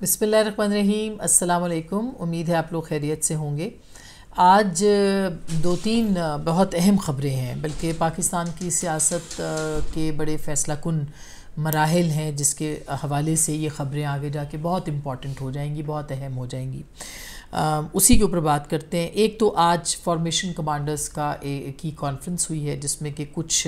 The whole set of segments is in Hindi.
बिसमीम अल्लाम उम्मीद है आप लोग खैरियत से होंगे आज दो तीन बहुत अहम ख़बरें हैं बल्कि पाकिस्तान की सियासत के बड़े फ़ैसला कन मराहल हैं जिसके हवाले से ये ख़बरें आगे जाके बहुत इम्पॉर्टेंट हो जाएंगी बहुत अहम हो जाएंगी आ, उसी के ऊपर बात करते हैं एक तो आज फॉर्मेशन कमांडर्स का की कॉन्फ्रेंस हुई है जिसमें कि कुछ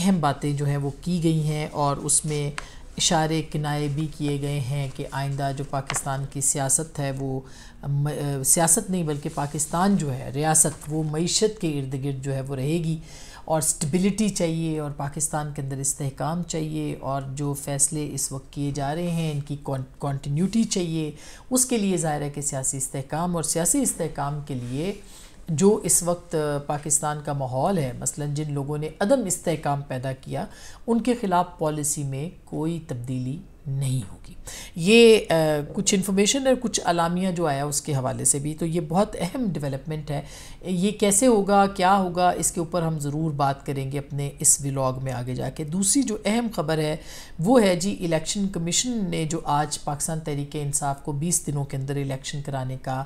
अहम बातें जो हैं वो की गई हैं और उसमें इशारे किनारे भी किए गए हैं कि आइंदा जो पाकिस्तान की सियासत है वो सियासत नहीं बल्कि पाकिस्तान जो है रियासत वो मीशत के इर्द गिर्द जो है वो रहेगी और स्टेबिलिटी चाहिए और पाकिस्तान के अंदर इस्तेकाम चाहिए और जो फ़ैसले इस वक्त किए जा रहे हैं इनकी कॉन्टीन्यूटी चाहिए उसके लिए ज़ाहिर है कि सियासी इसकाम और सियासी इसकाम के लिए जो इस वक्त पाकिस्तान का माहौल है मसलन जिन लोगों ने अदम इसकाम पैदा किया उनके ख़िलाफ़ पॉलिसी में कोई तब्दीली नहीं होगी ये आ, कुछ इन्फॉर्मेशन और कुछ अलामिया जो आया उसके हवाले से भी तो ये बहुत अहम डेवलपमेंट है ये कैसे होगा क्या होगा इसके ऊपर हम ज़रूर बात करेंगे अपने इस व्लॉग में आगे जाके दूसरी जो अहम ख़बर है वो है जी इलेक्शन कमीशन ने जो आज पाकिस्तान तहरीक इंसाफ को बीस दिनों के अंदर इलेक्शन कराने का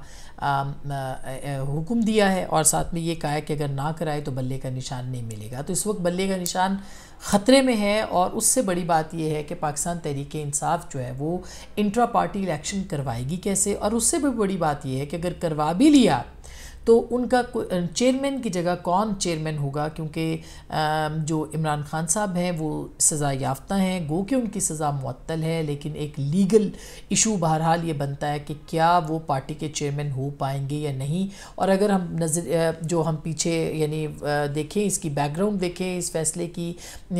हुक्म दिया है और साथ में ये कहा है कि अगर ना कराए तो बल्ले का निशान नहीं मिलेगा तो इस वक्त बल्ले का निशान ख़तरे में है और उससे बड़ी बात यह है कि पाकिस्तान तहरीक इंसाफ जो है वो इंट्रा पार्टी इलेक्शन करवाएगी कैसे और उससे भी बड़ी बात यह है कि अगर करवा भी लिया तो उनका चेयरमैन की जगह कौन चेयरमैन होगा क्योंकि जो इमरान खान साहब हैं वो सज़ा याफ्ता हैं गो कि उनकी सज़ा मअतल है लेकिन एक लीगल इशू बहरहाल ये बनता है कि क्या वो पार्टी के चेयरमैन हो पाएंगे या नहीं और अगर हम नज़र जो हम पीछे यानी देखें इसकी बैकग्राउंड देखें इस फैसले की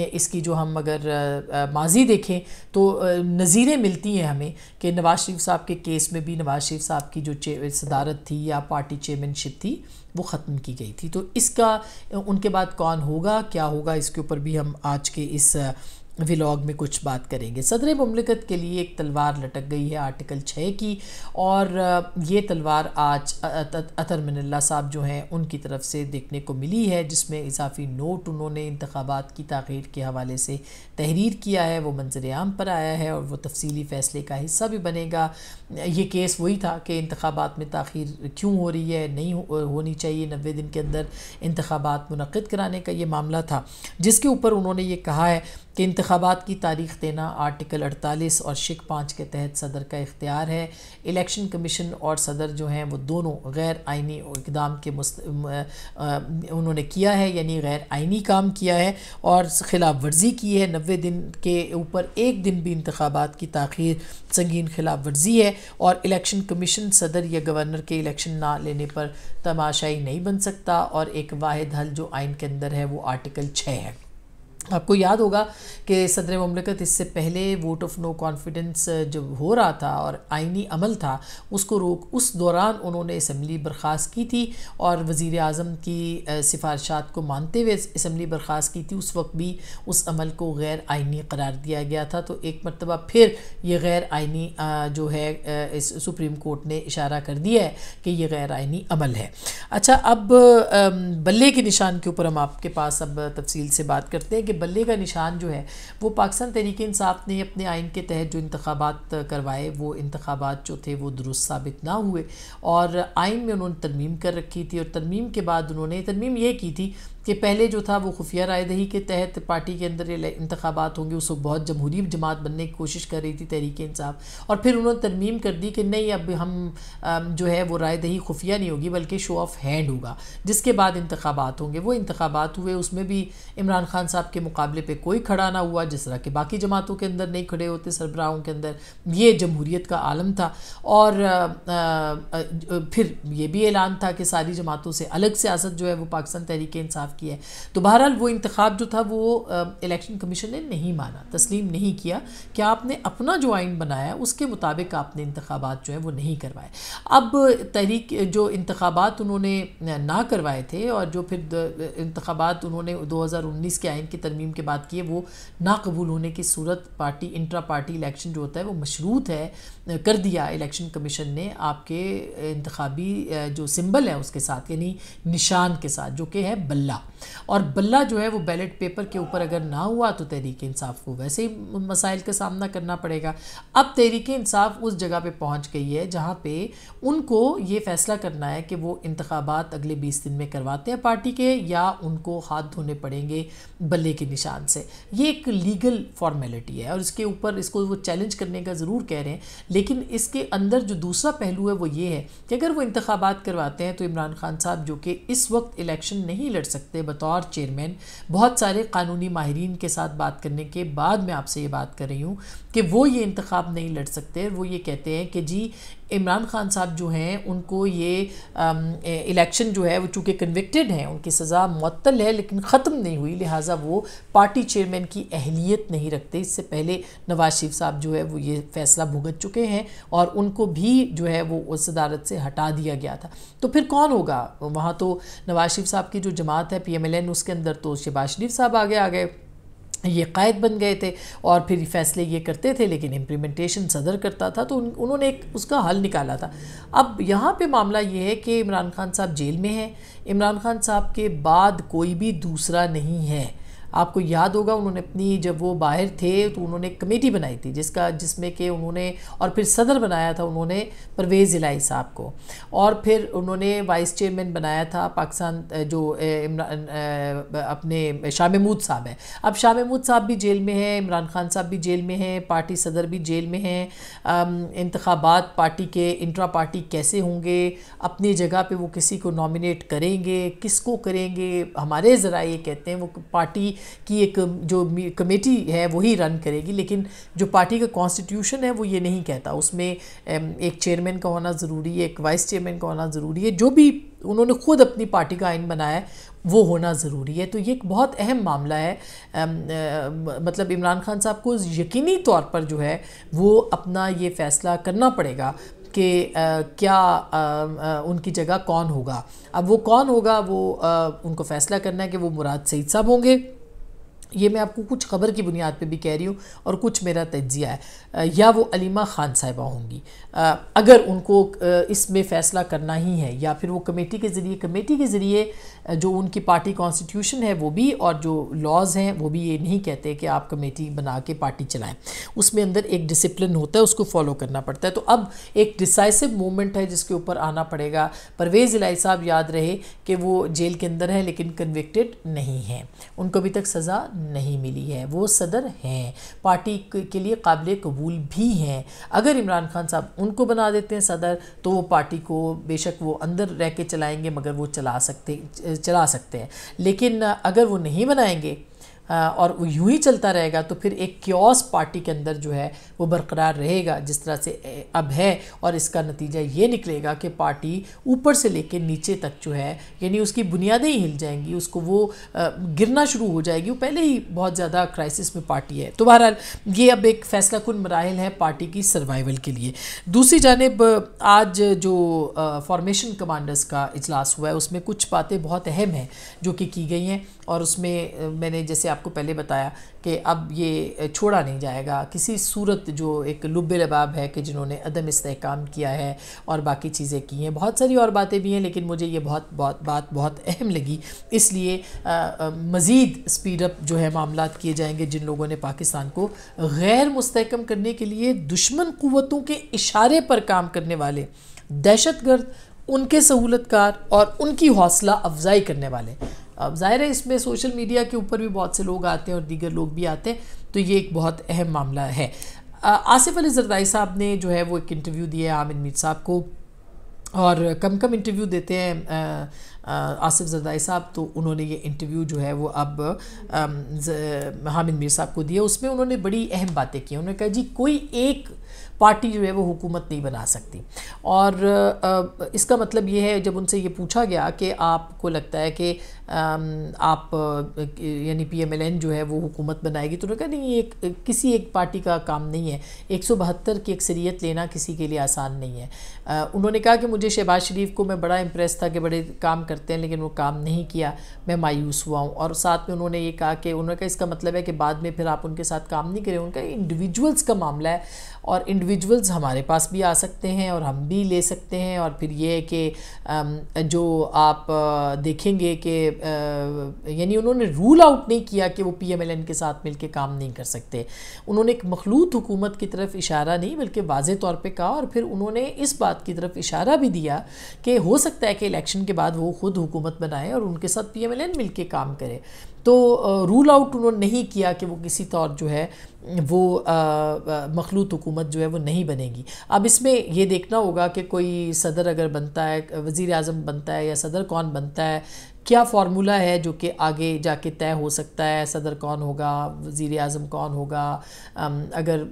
इसकी जो हम अगर माजी देखें तो नज़ीरें मिलती हैं हमें कि नवाज शरीफ साहब के केस में भी नवाज शरीफ साहब की जो सदारत थी या पार्टी चेयरमैनशिप थी वो ख़त्म की गई थी तो इसका उनके बाद कौन होगा क्या होगा इसके ऊपर भी हम आज के इस विलाग में कुछ बात करेंगे सदर ममलिकत के लिए एक तलवार लटक गई है आर्टिकल छः की और ये तलवार आज अतर मिनल्ला साहब जो हैं उनकी तरफ से देखने को मिली है जिसमें इजाफी नोट उन्होंने इंतबात की तखीर के हवाले से तहरीर किया है वो मंजर आम पर आया है और वह तफसली फ़ैसले का हिस्सा भी बनेगा ये केस वही था कि इंतबात में तखीर क्यों हो रही है नहीं होनी चाहिए नबे दिन के अंदर इंतबात मनद कराने का ये मामला था जिसके ऊपर उन्होंने ये कहा है कि इंतबात की तारीख देना आर्टिकल 48 और शिक पाँच के तहत सदर का इख्तियार है इलेक्शन कमीशन और सदर जो हैं वो दोनों गैर आइनी इकदाम के उन्होंने किया है यानी गैर आइनी काम किया है और खिलाफ वर्जी की है नबे दिन के ऊपर एक दिन भी इंतबात की तखीर संगीन खिलाफ वर्जी है और इलेक्शन कमीशन सदर या गवर्नर के इलेक्शन ना लेने पर तमाशाई नहीं बन सकता और एक वाद हल जो आइन के अंदर है वो आर्टिकल छः है आपको याद होगा कि सदर ममलकत इससे पहले वोट ऑफ नो कॉन्फिडेंस जब हो रहा था और आइनी अमल था उसको रोक उस दौरान उन्होंने इसम्बली बर्खास्त की थी और वज़ी अजम की सिफारशात को मानते हुए इसम्बली बर्खास्त की थी उस वक्त भी उस अमल को गैर आइनी करार दिया गया था तो एक मरतबा फिर ये गैर आइनी जो है इस सुप्रीम कोर्ट ने इशारा कर दिया है कि यह गैर आइनी अमल है अच्छा अब बल्ले के निशान के ऊपर हम आपके पास अब तफसील से बात करते हैं कि बल्ले का निशान जो है वो पाकिस्तान तहरीक इंसाफ ने अपने आइन के तहत जो इंतबात करवाए वो इंतबात जो थे वो दुरुस्त साबित ना हुए और आइन में उन्होंने तरमीम कर रखी थी और तरमीम के बाद उन्होंने तरमीम ये की थी कि पहले जो था वो खुफिया रायदही के तहत पार्टी के अंदर इंतबात होंगे उस वक्त बहुत जमहूरी जमात बनने की कोशिश कर रही थी तहरीक इंसाफ और फिर उन्होंने तरमीम कर दी कि नहीं अब हम जो है वो रायदही खुफिया नहीं होगी बल्कि शो ऑफ हैंड होगा जिसके बाद इंतबात होंगे वो इंतबात हुए उसमें भी इमरान खान साहब के मुकाबले पर कोई खड़ा ना हुआ जिस तरह के बाकी जमातों के अंदर नहीं खड़े होते सरबराहों के अंदर ये जमहूरीत का आलम था और फिर ये भी ऐलान था कि सारी जमातों से अलग सियासत जो है वो पाकिस्तान तहरीक इंसाफ किया है तो बहरहाल वो इंतखब जो था वो इलेक्शन कमीशन ने नहीं माना तस्लीम नहीं किया कि आपने अपना जो आइन बनाया उसके मुताबिक आपने इंतबात जो है वो नहीं करवाए अब तहरीक जो इंतबात उन्होंने ना करवाए थे और जो फिर इंतबात उन्होंने दो हज़ार उन्नीस के आइन की तरमीम के बाद किए वो नाकबूल होने की सूरत पार्टी इंट्रा पार्टी इलेक्शन जो होता है वो मशरूत है कर दिया इलेक्शन कमीशन ने आपके इंतबी जो सिंबल है उसके साथ यानी निशान के साथ जो कि है बल्ला बल्ला और बल्ला जो है वो बैलेट पेपर के ऊपर अगर ना हुआ तो तहरीक इंसाफ को वैसे ही मसाइल का सामना करना पड़ेगा अब तहरीक इंसाफ उस जगह पर पहुंच गई है जहां पर उनको ये फैसला करना है कि वो इंतबात अगले बीस दिन में करवाते हैं पार्टी के या उनको हाथ धोने पड़ेंगे बल्ले के निशान से ये एक लीगल फॉर्मेलिटी है और इसके ऊपर इसको वो चैलेंज करने का ज़रूर कह रहे हैं लेकिन इसके अंदर जो दूसरा पहलू है वो ये है कि अगर वो इंतबात करवाते हैं तो इमरान खान साहब जो कि इस वक्त इलेक्शन नहीं लड़ सकते सकते बतौर चेयरमैन बहुत सारे कानूनी माहरीन के साथ बात करने के बाद मैं आपसे ये बात कर रही हूँ कि वो ये इंतखब नहीं लड़ सकते वो ये कहते हैं कि जी इमरान खान साहब जो हैं उनको ये इलेक्शन जो है वो चूँकि कन्विक्टेड हैं उनकी सज़ा मअतल है लेकिन ख़त्म नहीं हुई लिहाजा वो पार्टी चेयरमैन की अहलियत नहीं रखते इससे पहले नवाज शरीफ साहब जो है वो ये फ़ैसला भुगत चुके हैं और उनको भी जो है वो अदालत से हटा दिया गया था तो फिर कौन होगा वहाँ तो नवाज शरीफ साहब की जो जमात है पी एम एल एन उसके अंदर तो शहबाज शरीफ साहब आगे आ गए ये कायद बन गए थे और फिर फैसले ये करते थे लेकिन इम्प्लीमेंटेशन सदर करता था तो उन, उन्होंने एक उसका हल निकाला था अब यहाँ पे मामला ये है कि इमरान खान साहब जेल में हैं इमरान खान साहब के बाद कोई भी दूसरा नहीं है आपको याद होगा उन्होंने अपनी जब वो बाहर थे तो उन्होंने कमेटी बनाई थी जिसका जिसमें कि उन्होंने और फिर सदर बनाया था उन्होंने परवेज़ इलाही साहब को और फिर उन्होंने वाइस चेयरमैन बनाया था पाकिस्तान जो अपने शाह महमूद साहब हैं अब शाह महमूद साहब भी जेल में हैं इमरान खान साहब भी जेल में हैं पार्टी सदर भी जेल में हैं इंतबात पार्टी के इंट्रा पार्टी कैसे होंगे अपनी जगह पर वो किसी को नॉमिनेट करेंगे किसको करेंगे हमारे ज़रा ये कहते हैं वो पार्टी कि एक जो कमेटी है वही रन करेगी लेकिन जो पार्टी का कॉन्स्टिट्यूशन है वो ये नहीं कहता उसमें एक चेयरमैन का होना ज़रूरी है एक वाइस चेयरमैन का होना ज़रूरी है जो भी उन्होंने खुद अपनी पार्टी का आइन बनाया वो होना ज़रूरी है तो ये एक बहुत अहम मामला है आ, आ, मतलब इमरान खान साहब को यकीनी तौर पर जो है वो अपना ये फ़ैसला करना पड़ेगा कि क्या आ, आ, उनकी जगह कौन होगा अब वो कौन होगा वो आ, उनको फ़ैसला करना है कि वो मुराद सईद साहब होंगे ये मैं आपको कुछ खबर की बुनियाद पे भी कह रही हूँ और कुछ मेरा तजिया है या वो अलीमा ख़ान साहिबा होंगी अगर उनको इसमें फ़ैसला करना ही है या फिर वो कमेटी के ज़रिए कमेटी के ज़रिए जो उनकी पार्टी कॉन्स्टिट्यूशन है वो भी और जो लॉज हैं वो भी ये नहीं कहते कि आप कमेटी बना के पार्टी चलाएं उसमें अंदर एक डिसिप्लिन होता है उसको फॉलो करना पड़ता है तो अब एक डिसाइसिव मोमेंट है जिसके ऊपर आना पड़ेगा परवेज़ इलाई साहब याद रहे कि वो जेल के अंदर हैं लेकिन कन्विक्टेड नहीं हैं उनको अभी तक सज़ा नहीं मिली है वो सदर हैं पार्टी के लिए काबिल कबूल भी हैं अगर इमरान खान साहब उनको बना देते हैं सदर तो वो पार्टी को बेशक वो अंदर रह के चलाएँगे मगर वो चला सकते चला सकते हैं लेकिन अगर वो नहीं बनाएंगे और यूं ही चलता रहेगा तो फिर एक क्योस पार्टी के अंदर जो है वो बरकरार रहेगा जिस तरह से अब है और इसका नतीजा ये निकलेगा कि पार्टी ऊपर से लेकर नीचे तक जो है यानी उसकी बुनियादें ही हिल जाएंगी उसको वो गिरना शुरू हो जाएगी वो पहले ही बहुत ज़्यादा क्राइसिस में पार्टी है तो बहरहाल ये अब एक फ़ैसला कन मराहल है पार्टी की सर्वाइवल के लिए दूसरी जानब आज जो फॉर्मेशन कमांडर्स का इजलास हुआ है उसमें कुछ बातें बहुत अहम हैं जो कि की गई हैं और उसमें मैंने जैसे आप आपको पहले बताया कि अब ये छोड़ा नहीं जाएगा किसी सूरत जो एक लुब लबाब है कि जिन्होंने अदम इसकाम किया है और बाकी चीज़ें की हैं बहुत सारी और बातें भी हैं लेकिन मुझे ये बहुत बहुत बात बहुत अहम लगी इसलिए मज़ीद स्पीडअप जो है मामला किए जाएंगे जिन लोगों ने पाकिस्तान को गैर मुस्तकम करने के लिए दुश्मन क़वतों के इशारे पर काम करने वाले दहशत उनके सहूलतकार और उनकी हौसला अफजाई करने वाले अब ज़ाहिर है इसमें सोशल मीडिया के ऊपर भी बहुत से लोग आते हैं और दीगर लोग भी आते हैं तो ये एक बहुत अहम मामला है आसिफ अली जरदाई साहब ने जो है वो एक इंटरव्यू दिया आमिर मीर साहब को और कम कम इंटरव्यू देते हैं आसिफ जरदाई साहब तो उन्होंने ये इंटरव्यू जो है वो अब हामिद मीर साहब को दिया उसमें उन्होंने बड़ी अहम बातें की उन्होंने कहा जी कोई एक पार्टी जो है वो हुकूमत नहीं बना सकती और इसका मतलब ये है जब उनसे ये पूछा गया कि आपको लगता है कि आप यानी पीएमएलएन जो है वो हुकूमत बनाएगी तो उन्होंने कहा नहीं ये एक, किसी एक पार्टी का काम नहीं है एक सौ बहत्तर की अक्सरियत लेना किसी के लिए आसान नहीं है उन्होंने कहा कि मुझे शहबाज शरीफ को मैं बड़ा इम्प्रेस था कि बड़े काम कर करते हैं लेकिन वो काम नहीं किया मैं मायूस हुआ हूँ और साथ में उन्होंने ये कहा कि उन्होंने कहा इसका मतलब है कि बाद में फिर आप उनके साथ काम नहीं करें उनका इंडिविजुअल्स का मामला है और इंडिविजुअल्स हमारे पास भी आ सकते हैं और हम भी ले सकते हैं और फिर ये है कि जो आप देखेंगे कि यानी उन्होंने रूल आउट नहीं किया कि वो पी एम एल एन के साथ मिल के काम नहीं कर सकते उन्होंने एक मखलूत हुकूमत की तरफ इशारा नहीं बल्कि वाज तौर पर कहा और फिर उन्होंने इस बात की तरफ इशारा भी दिया कि हो सकता है कि इलेक्शन के बाद वो खुद हुकूमत बनाए और उनके साथ पी एम एल एन मिल के काम करे तो रूल आउट उन्होंने नहीं किया कि वो किसी तौर जो है वो मखलूत हुकूमत जो है वो नहीं बनेगी अब इसमें ये देखना होगा कि कोई सदर अगर बनता है वज़ी अजम बनता है या सदर कौन बनता है क्या फार्मूला है जो कि आगे जाके तय हो सकता है सदर कौन होगा वज़ी अजम कौन होगा अगर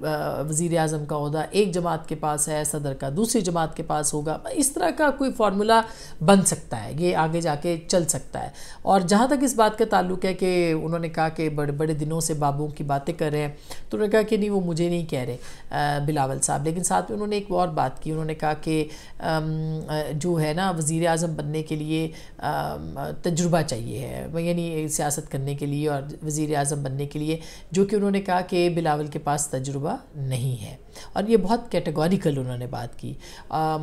वज़ी अजम का अहदा एक जमात के पास है सदर का दूसरी जमात के पास होगा इस तरह का कोई फार्मूला बन सकता है ये आगे जाके चल सकता है और जहाँ तक इस बात का ताल्लुक है कि उन्होंने कहा कि बड़े बड़े दिनों से बाबों की बातें कर रहे हैं तो उन्होंने कहा कि नहीं वो मुझे नहीं कह रहे बिलावल साहब लेकिन साथ में उन्होंने एक और बात की उन्होंने कहा कि जो है ना वज़ी अजम बनने के लिए तजुर्बा चाहिए है यानी सियासत करने के लिए और वज़ी अजम बनने के लिए जो कि उन्होंने कहा कि बिलावल के पास तजुर्बा नहीं है और ये बहुत कैटेगोरिकल उन्होंने बात की आ,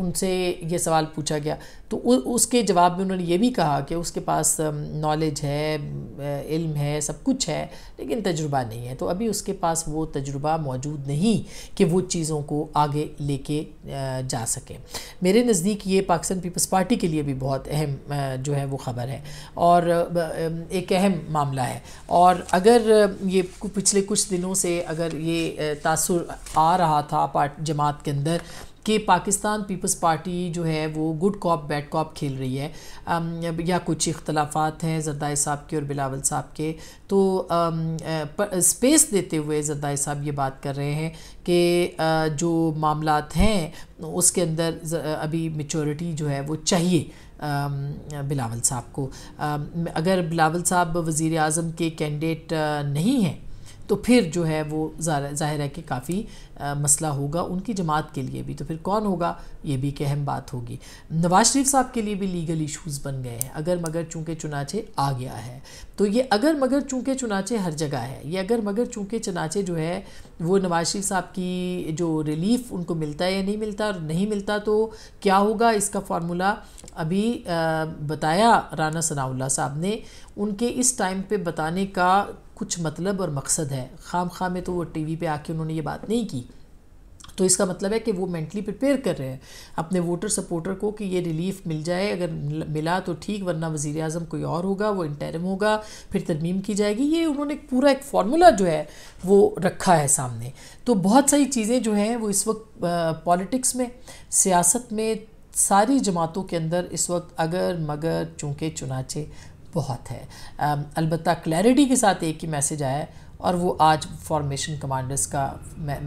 उनसे ये सवाल पूछा गया तो उ, उसके जवाब में उन्होंने ये भी कहा कि उसके पास नॉलेज है इल्म है सब कुछ है लेकिन तजुर्बा नहीं है तो अभी उसके पास वो तजुर्बा मौजूद नहीं कि वो चीज़ों को आगे लेके जा सकें मेरे नज़दीक ये पाकिस्तान पीपल्स पार्टी के लिए भी बहुत अहम जो है वो ख़बर है और एक अहम मामला है और अगर ये पिछले कुछ दिनों से अगर ये तासर आ रहा था पार्ट जमात के अंदर कि पाकिस्तान पीपल्स पार्टी जो है वो गुड कॉप बैड कॉप खेल रही है या कुछ इख्तलाफात हैं जरदाई साहब के और बिलावल साहब के तो स्पेस देते हुए जरदाई साहब ये बात कर रहे हैं कि जो मामला हैं उसके अंदर अभी मेचोरिटी जो है वो चाहिए Um, बिलावल साहब को um, अगर बिलावल साहब वज़ी अजम के कैंडिडेट uh, नहीं हैं तो फिर जो है वो ज़ाहिर है कि काफ़ी मसला होगा उनकी जमात के लिए भी तो फिर कौन होगा ये भी एक अहम बात होगी नवाज शरीफ साहब के लिए भी लीगल इश्यूज़ बन गए हैं अगर मगर चूँकि चुनाचे आ गया है तो ये अगर मगर चूँकि चुनाचे हर जगह है ये अगर मगर चूँकि चनाचे जो है वो नवाज शरीफ साहब की जो रिलीफ उनको मिलता है या नहीं मिलता और नहीं मिलता तो क्या होगा इसका फार्मूला अभी बताया राना सनाउल्ला साहब ने उनके इस टाइम पे बताने का कुछ मतलब और मकसद है खाम खाम में तो वो टीवी पे आके उन्होंने ये बात नहीं की तो इसका मतलब है कि वो मेंटली प्रिपेयर कर रहे हैं अपने वोटर सपोर्टर को कि ये रिलीफ मिल जाए अगर मिला तो ठीक वरना वज़ी अजम कोई और होगा वो इंटरम होगा फिर तरमीम की जाएगी ये उन्होंने पूरा एक फार्मूला जो है वो रखा है सामने तो बहुत सारी चीज़ें जो हैं वो इस वक्त पॉलिटिक्स में सियासत में सारी जमातों के अंदर इस वक्त अगर मगर चूँके चुनाचे बहुत है अलबत् क्लैरिटी के साथ एक ही मैसेज आया है और वो आज फॉर्मेशन कमांडर्स का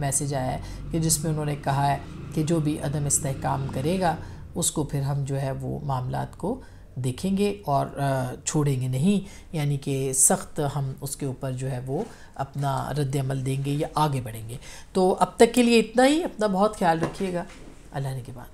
मैसेज आया है कि जिसमें उन्होंने कहा है कि जो भी अदम इस्तेकाम करेगा उसको फिर हम जो है वो मामला को देखेंगे और छोड़ेंगे नहीं यानी कि सख्त हम उसके ऊपर जो है वो अपना रद्दमल देंगे या आगे बढ़ेंगे तो अब तक के लिए इतना ही अपना बहुत ख्याल रखिएगा अल्लाह ने के बाद